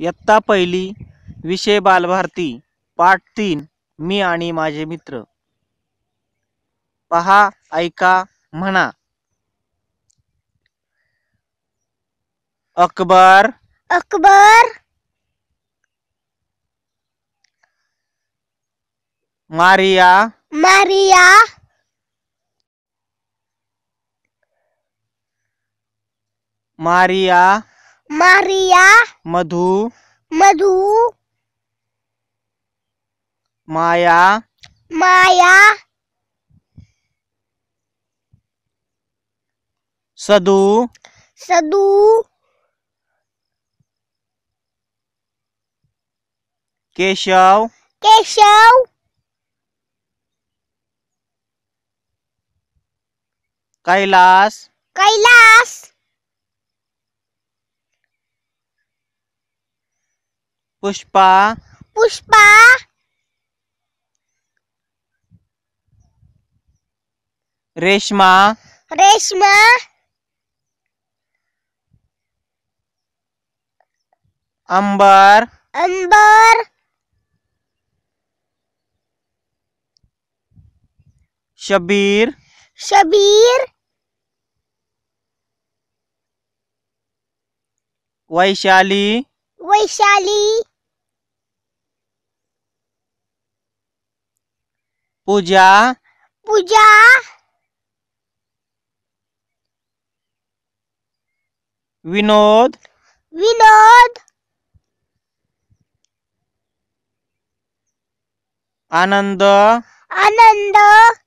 इयत्ता पहिली विषय बालभारती पाठ तीन मी आणि माझे मित्र पहा ऐका म्हणा अकबर अकबर मारिया मारिया मारिया मारिया मधु मधु माया माया सदु सदु केशव केशव कैलाश कैलाश पुष्पा पुष्पा रेशमा रेशमा अंबर अंबर शबीर शबीर वैशाली वैशाली पूजा पूजा विनोद विनोद आनंद आनंद